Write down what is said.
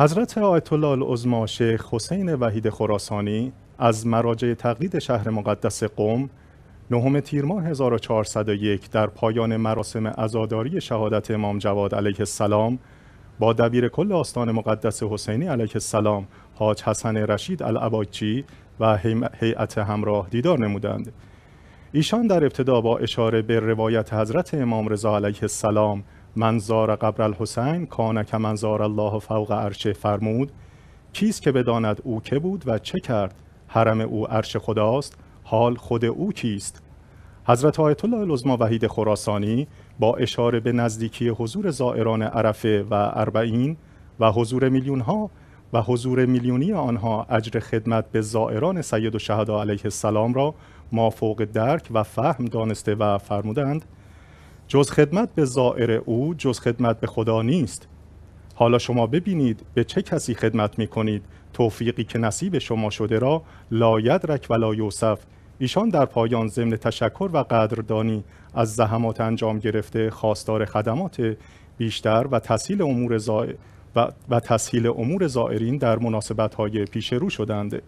حضرت آیت الله العظما شیخ حسین وحید خراسانی از مراجع تقلید شهر مقدس قوم نهم تیر ماه 1401 در پایان مراسم عزاداری شهادت امام جواد علیه السلام با دبیر کل آستان مقدس حسینی علیه السلام حاج حسن رشید العباچی و هیئت همراه دیدار نمودند ایشان در ابتدا با اشاره به روایت حضرت امام رضا علیه السلام منظار قبر الحسین کانک منظار الله فوق عرشه فرمود کیست که بداند او که بود و چه کرد حرم او عرش خداست حال خود او کیست حضرت آیت الله لزما وحید خراسانی با اشاره به نزدیکی حضور زائران عرفه و اربعین و حضور میلیون ها و حضور میلیونی آنها اجر خدمت به زائران سید و شهدا علیه السلام را ما فوق درک و فهم دانسته و فرمودند جز خدمت به زائر او جز خدمت به خدا نیست حالا شما ببینید به چه کسی خدمت می کنید توفیقی که نصیب شما شده را لاید رک ولا یوسف ایشان در پایان ضمن تشکر و قدردانی از زحمات انجام گرفته خواستار خدمات بیشتر و تسهیل امور زائر و, و امور زائرین در مناسبت های پیش رو شدند.